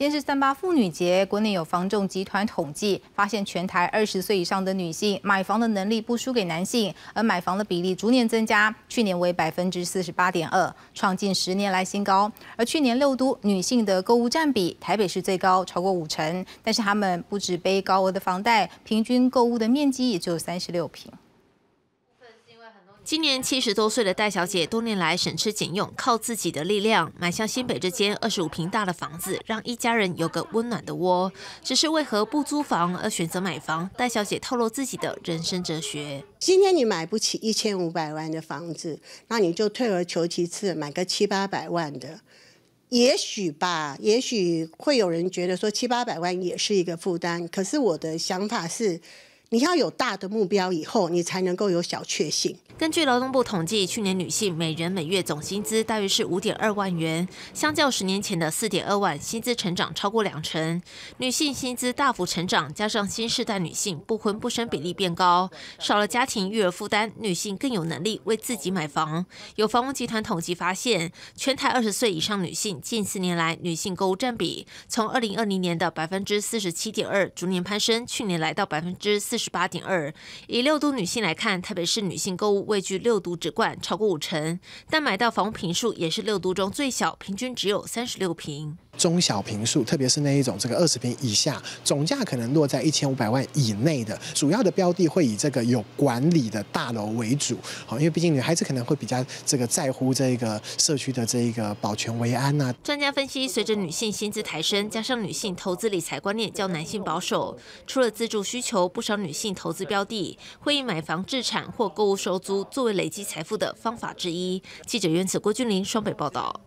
先是三八妇女节，国内有房仲集团统计发现，全台二十岁以上的女性买房的能力不输给男性，而买房的比例逐年增加，去年为百分之四十八点二，创近十年来新高。而去年六都女性的购物占比，台北市最高，超过五成，但是他们不止背高额的房贷，平均购物的面积也只有三十六平。今年七十多岁的戴小姐，多年来省吃俭用，靠自己的力量买下新北这间二十五平大的房子，让一家人有个温暖的窝。只是为何不租房而选择买房？戴小姐透露自己的人生哲学：今天你买不起一千五百万的房子，那你就退而求其次，买个七八百万的。也许吧，也许会有人觉得说七八百万也是一个负担，可是我的想法是。你要有大的目标，以后你才能够有小确幸。根据劳动部统计，去年女性每人每月总薪资大约是五点二万元，相较十年前的四点二万，薪资成长超过两成。女性薪资大幅成长，加上新时代女性不婚不生比例变高，少了家庭育儿负担，女性更有能力为自己买房。有房屋集团统计发现，全台二十岁以上女性近四年来女性购物占比，从二零二零年的百分之四十七点二逐年攀升，去年来到百分之四。十八点二，以六度女性来看，特别是女性购物位居六度之冠，超过五成。但买到房屋坪数也是六度中最小，平均只有三十六平。中小平数，特别是那一种这个二十平以下，总价可能落在一千五百万以内的主要的标的会以这个有管理的大楼为主，好，因为毕竟女孩子可能会比较这个在乎这个社区的这一个保全为安呐。专家分析，随着女性薪资抬升，加上女性投资理财观念较男性保守，除了自住需求，不少女性投资标的会以买房置产或购物收租作为累积财富的方法之一。记者原子郭俊霖双北报道。